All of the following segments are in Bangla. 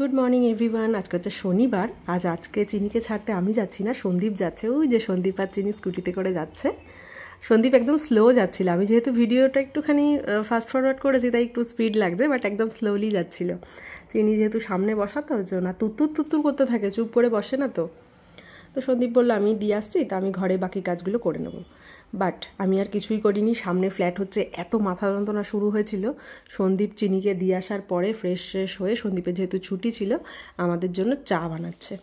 গুড মর্নিং এভরিওয়ান আজকে হচ্ছে শনিবার আজ আজকে চিনিকে ছাড়তে আমি যাচ্ছি না সন্দীপ যাচ্ছে ওই যে সন্দীপ আর চিনি স্কুটিতে করে যাচ্ছে সন্দীপ একদম স্লো যাচ্ছিল আমি যেহেতু ভিডিওটা একটুখানি ফাস্ট ফরওয়ার্ড করেছি তাই একটু স্পিড লাগছে বাট একদম স্লোলি যাচ্ছিল চিনি যেহেতু সামনে বসাতো তো ওর তুতুর তুতুর করতে থাকে চুপ করে বসে না তো তো সন্দীপ বলল আমি দিয়ে আসছি তো আমি ঘরে বাকি কাজগুলো করে নেব বাট আমি আর কিছুই করিনি সামনে ফ্ল্যাট হচ্ছে এত মাথা যন্ত্রণা শুরু হয়েছিল সন্দীপ চিনিকে দিয়ে আসার পরে ফ্রেশ ফ্রেশ হয়ে সন্দীপের যেহেতু ছুটি ছিল আমাদের জন্য চা বানাচ্ছে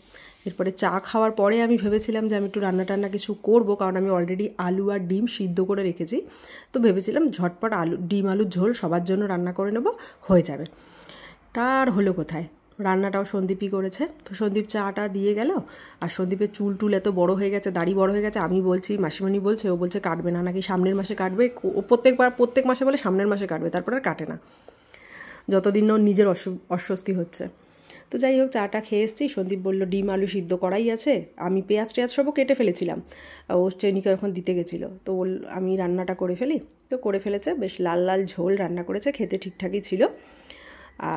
এরপরে চা খাওয়ার পরে আমি ভেবেছিলাম যে আমি একটু রান্না টান্না কিছু করব কারণ আমি অলরেডি আলু আর ডিম সিদ্ধ করে রেখেছি তো ভেবেছিলাম ঝটপট আলু ডিম আলুর ঝোল সবার জন্য রান্না করে নেব হয়ে যাবে তার হলো কোথায় রান্নাটাও সন্দীপই করেছে তো সন্দীপ চাটা দিয়ে গেল আর সন্দীপের চুল টুল এত বড় হয়ে গেছে দাড়ি বড় হয়ে গেছে আমি বলছি মাসিমণি বলছে ও বলছে কাটবে না নাকি সামনের মাসে কাটবে ও প্রত্যেকবার প্রত্যেক মাসে বলে সামনের মাসে কাটবে তারপর আর কাটে না যতদিন না নিজের অস্বস্তি হচ্ছে তো যাই হোক চাটা খেয়ে এসেছি সন্দীপ বললো ডিম আলু সিদ্ধ করাই আছে আমি পেঁয়াজ টেয়াজ সবও কেটে ফেলেছিলাম ও চেনিকা এখন দিতে গেছিলো তো ও আমি রান্নাটা করে ফেলি তো করে ফেলেছে বেশ লাল লাল ঝোল রান্না করেছে খেতে ঠিকঠাকই ছিল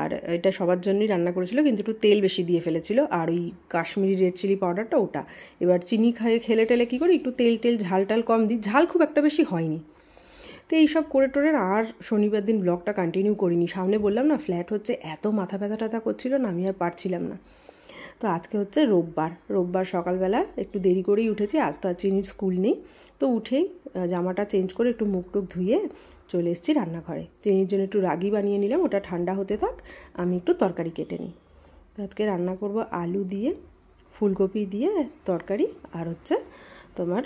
আর এটা সবার জন্যই রান্না করেছিল কিন্তু একটু তেল বেশি দিয়ে ফেলেছিল আর ওই কাশ্মীরি রেড চিলি পাউডারটা ওটা এবার চিনি খায়ে খেলে টেলে কী করি একটু তেল টেল ঝাল টাল কম দিই ঝাল খুব একটা বেশি হয়নি তো এইসব করে টোরে আর শনিবার দিন ব্লগটা কন্টিনিউ করিনি সামনে বললাম না ফ্ল্যাট হচ্ছে এত মাথা ব্যথা টাথা করছিল না আমি আর পারছিলাম না তো আজকে হচ্ছে রোববার রোববার সকালবেলা একটু দেরি করেই উঠেছি আজ তো আর চিনির স্কুল নেই তো উঠেই জামাটা চেঞ্জ করে একটু মুখ টুক ধুয়ে চলে এসেছি রান্নাঘরে চিনির জন্য একটু রাগি বানিয়ে নিলাম ওটা ঠান্ডা হতে থাক আমি একটু তরকারি কেটে নিই তো আজকে রান্না করব আলু দিয়ে ফুলকপি দিয়ে তরকারি আর হচ্ছে তোমার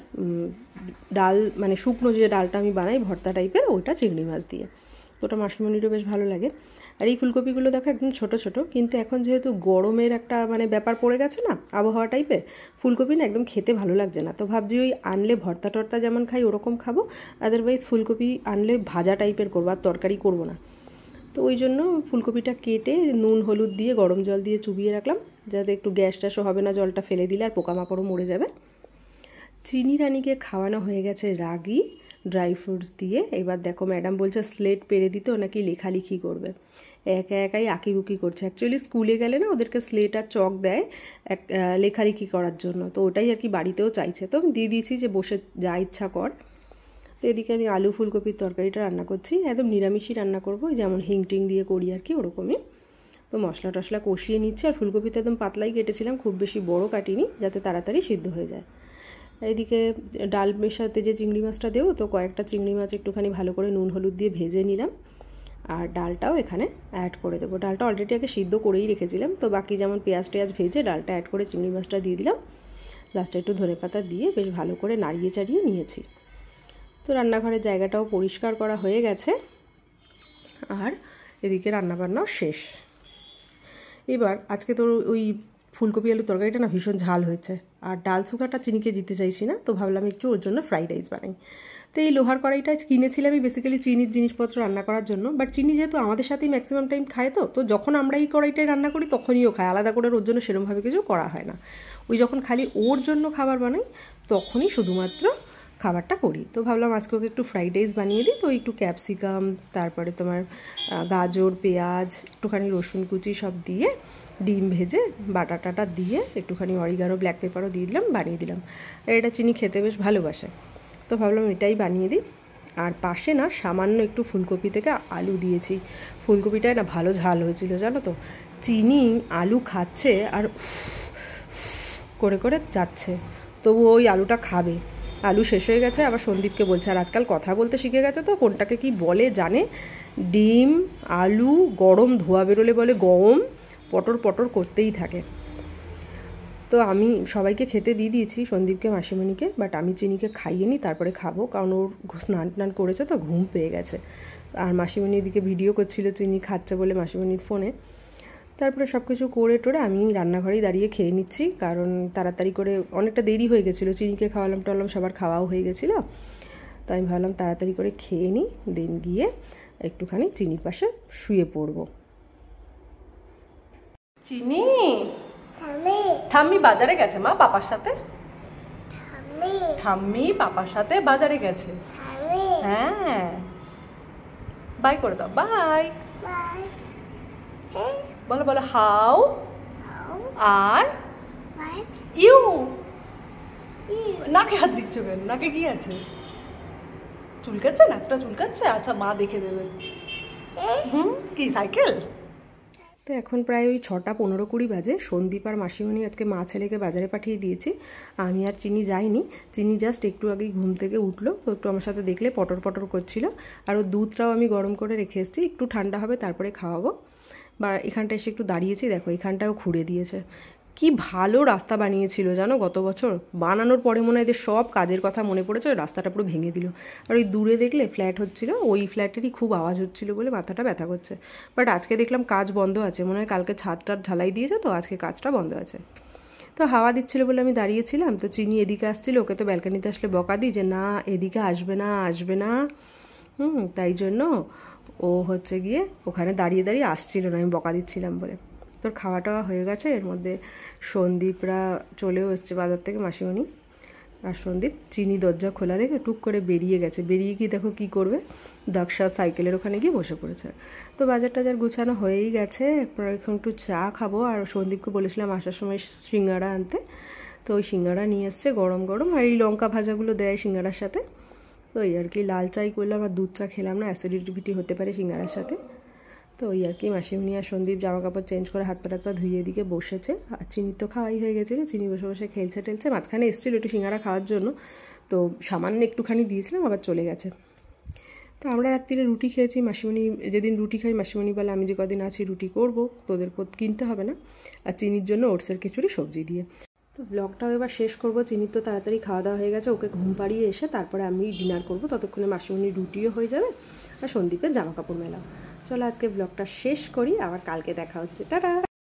ডাল মানে শুকনো যে ডালটা আমি বানাই ভর্তা টাইপের ওটা চিংড়ি মাছ দিয়ে তো ওটা মাসরুমনিটা বেশ ভালো লাগে আর এই ফুলকপিগুলো দেখো একদম ছোট ছোট কিন্তু এখন যেহেতু গরমের একটা মানে ব্যাপার পড়ে গেছে না আবহাওয়া টাইপের ফুলকপি না একদম খেতে ভালো লাগছে না তো ভাবছি ওই আনলে ভর্তা টর্তা যেমন খাই ওরকম খাবো আদারওয়াইজ ফুলকপি আনলে ভাজা টাইপের করবো আর তরকারি করবো না তো ওই জন্য ফুলকপিটা কেটে নুন হলুদ দিয়ে গরম জল দিয়ে চুবিয়ে রাখলাম যাতে একটু গ্যাস ট্যাসও হবে না জলটা ফেলে দিলে আর পোকামাকড়ও মরে যাবে চিনি রানীকে খাওয়ানো হয়ে গেছে রাগি ড্রাই ফ্রুটস দিয়ে এবার দেখো ম্যাডাম বলছে স্লেট পেরে দিতে ওনাকে লেখালেখি করবে একা একাই আঁকিবুকি করছে অ্যাকচুয়ালি স্কুলে গেলে না ওদেরকে স্লেট আর চক দেয় এক লেখালেখি করার জন্য তো ওটাই আর কি বাড়িতেও চাইছে তো আমি দিয়ে দিয়েছি যে বসে যা ইচ্ছা কর তো এদিকে আমি আলু ফুলকপির তরকারিটা রান্না করছি একদম নিরামিষই রান্না করবো যেমন হিংটিং দিয়ে করি আর কি ওরকমই তো মশলা টশলা কষিয়ে নিচ্ছে আর ফুলকপিতে একদম পাতলাই কেটেছিলাম খুব বেশি বড় কাটিনি যাতে তাড়াতাড়ি সিদ্ধ হয়ে যায় এদিকে ডাল মেশাতে যে চিংড়ি মাছটা দেবো তো কয়েকটা চিংড়ি মাছ একটুখানি ভালো করে নুন হলুদ দিয়ে ভেজে নিলাম আর ডালটাও এখানে অ্যাড করে দেবো ডালটা অলরেডি আগে সিদ্ধ করেই রেখেছিলাম তো বাকি যেমন পেঁয়াজ টেয়াজ ভেজে ডালটা অ্যাড করে চিংড়ি মাছটা দিয়ে দিলাম লাস্টে একটু ধনে পাতা দিয়ে বেশ ভালো করে নাড়িয়ে চাড়িয়ে নিয়েছি তো রান্নাঘরের জায়গাটাও পরিষ্কার করা হয়ে গেছে আর এদিকে রান্নাবান্নাও শেষ এবার আজকে তোর ওই ফুলকপি আলু তরকারিটা না ভীষণ ঝাল হয়েছে আর ডাল সুগাটা চিনিকে দিতে চাইছি না তো ভাবলাম একটু ওর জন্য ফ্রাইড রাইস বানাই তো এই লোহার কড়াইটা কিনেছিলাম আমি বেসিক্যালি চিনির জিনিসপত্র রান্না করার জন্য বাট চিনি যেহেতু আমাদের সাথেই ম্যাক্সিমাম টাইম খায় তো তো যখন আমরা এই কড়াইটাই রান্না করি তখনই ও খায় আলাদা করে ওর জন্য সেরমভাবে কিছু করা হয় না ওই যখন খালি ওর জন্য খাবার বানাই তখনই শুধুমাত্র খাবারটা করি তো ভাবলাম আজকে ওকে একটু ফ্রাইড রাইস বানিয়ে দিই তো একটু ক্যাপসিকাম তারপরে তোমার গাজর পেঁয়াজ একটুখানি রসুন কুচি সব দিয়ে ডিম ভেজে বাটাটাটা দিয়ে একটুখানি অরিগারও ব্ল্যাক পেপারও দিয়ে দিলাম বানিয়ে দিলাম আর এটা চিনি খেতে বেশ ভালোবাসে তো ভাবলাম এটাই বানিয়ে দিই আর পাশে না সামান্য একটু ফুলকপি থেকে আলু দিয়েছি ফুলকপিটায় না ভালো ঝাল হয়েছিল জানো তো চিনি আলু খাচ্ছে আর করে করে যাচ্ছে তবু ওই আলুটা খাবে আলু শেষ হয়ে গেছে আবার সন্দীপকে বলছে আর আজকাল কথা বলতে শিখে গেছে তো কোনটাকে কি বলে জানে ডিম আলু গরম ধোয়া বেরোলে বলে গম পটর পটর করতেই থাকে তো আমি সবাইকে খেতে দিয়ে দিয়েছি সন্দীপকে মাসিমণিকে বাট আমি চিনিকে খাইয়ে নিই তারপরে খাবো কারণ ওর স্নান টান করেছে তো ঘুম পেয়ে গেছে আর মাসিমণি এদিকে ভিডিও করছিল চিনি খাচ্ছে বলে মাসিমণির ফোনে তারপরে সব কিছু করে টোরে আমি রান্নাঘরেই দাঁড়িয়ে খেয়ে নিচ্ছি কারণ তাড়াতাড়ি করে অনেকটা দেরি হয়ে গেছিলো চিনিকে খাওয়ালাম টলাম সবার খাওয়াও হয়ে গেছিলো তো আমি ভাবলাম তাড়াতাড়ি করে খেয়ে নিই দেন গিয়ে একটুখানি চিনির পাশে শুয়ে পড়বো চিনি ঠাম্মি বাজারে গেছে মা পাপার সাথে ঠাম্মি পাপার সাথে বাজারে গেছে হ্যাঁ বাই করে দাও বাই বলো বলো হাউ আর ইউ নাকে হাত দিচ্ছ কেন নাকে কি আছে চুলকাচ্ছে নাকটা চুলকাচ্ছে আচ্ছা মা দেখে দেবে হুম কি সাইকেল তো এখন প্রায় ওই ছটা পনেরো কুড়ি বাজে সন্দীপ আর মাসিমণি আজকে মা ছেলেকে বাজারে পাঠিয়ে দিয়েছি আমি আর চিনি যাইনি চিনি জাস্ট একটু আগেই ঘুম থেকে উঠলো তো একটু আমার সাথে দেখলে পটর পটর করছিল আর ও দুধটাও আমি গরম করে রেখে এসেছি একটু ঠান্ডা হবে তারপরে খাওয়াবো বা এখানটা এসে একটু দাঁড়িয়েছি দেখো এখানটাও ঘুরে দিয়েছে কি ভালো রাস্তা বানিয়েছিল জানো গত বছর বানানোর পরে মনে হয় এদের সব কাজের কথা মনে পড়েছে রাস্তাটা পুরো ভেঙে দিল আর ওই দূরে দেখলে ফ্ল্যাট হচ্ছিল ওই ফ্ল্যাটেরই খুব আওয়াজ হচ্ছিল বলে মাথাটা ব্যথা করছে বাট আজকে দেখলাম কাজ বন্ধ আছে মনে হয় কালকে ছাদটা ঢালাই দিয়েছে তো আজকে কাজটা বন্ধ আছে তো হাওয়া দিচ্ছিলো বলে আমি দাঁড়িয়েছিলাম তো চিনি এদিকে আসছিল ওকে তো ব্যালকানিতে আসলে বকা দিই যে না এদিকে আসবে না আসবে না হুম তাই জন্য ও হচ্ছে গিয়ে ওখানে দাঁড়িয়ে দাঁড়িয়ে আসছিল না আমি বকা দিচ্ছিলাম বলে তোর খাওয়া টাওয়া হয়ে গেছে এর মধ্যে সন্দীপরা চলেও এসছে বাজার থেকে মাসিমণি আর সন্দীপ চিনি দরজা খোলা রেখে টুক করে বেরিয়ে গেছে বেরিয়ে গিয়ে দেখো কি করবে দক্ষা সাইকেলের ওখানে গিয়ে বসে পড়েছে তো বাজার টাজার গুছানো হয়েই গেছে এরপর এখন একটু চা খাবো আর সন্দীপকে বলেছিলাম আসার সময় সিঙ্গারা আনতে তো ওই সিঙ্গারা নিয়ে এসছে গরম গরম আর এই লঙ্কা ভাজাগুলো দেয় সিঙ্গারার সাথে তো এই আর কি লাল চাই করলাম আর দুধ চা খেলাম না অ্যাসিডিটিভিটি হতে পারে সিঙ্গারার সাথে তো ওই আর কি মাসিমনি আর সন্দীপ জামা কাপড় চেঞ্জ করে হাত পাটাত পা ধুয়ে দিকে বসেছে আর চিনি তো খাওয়াই হয়ে গেছিলো চিনি বসে বসে খেলছে টেলছে মাঝখানে এসেছিলো একটু সিঙ্গারা খাওয়ার জন্য তো সামান্য একটুখানি দিয়েছিলাম আবার চলে গেছে তো আমরা রাত্রিরে রুটি খেয়েছি মাসিমণি যেদিন রুটি খাই মাসিমণি বলে আমি যে কদিন আছি রুটি করব তোদের কিনতে হবে না আর চিনির জন্য ওটসের খিচুড়ি সবজি দিয়ে তো ব্লগটাও এবার শেষ করব চিনির তো তাড়াতাড়ি খাওয়া দাওয়া হয়ে গেছে ওকে ঘুম পাড়িয়ে এসে তারপরে আমি ডিনার করব ততক্ষণে মাসিমণির রুটিও হয়ে যাবে আর সন্দীপের জামা কাপড় মেলা চলো আজকে ব্লগটা শেষ করি আবার কালকে দেখা হচ্ছে টাটা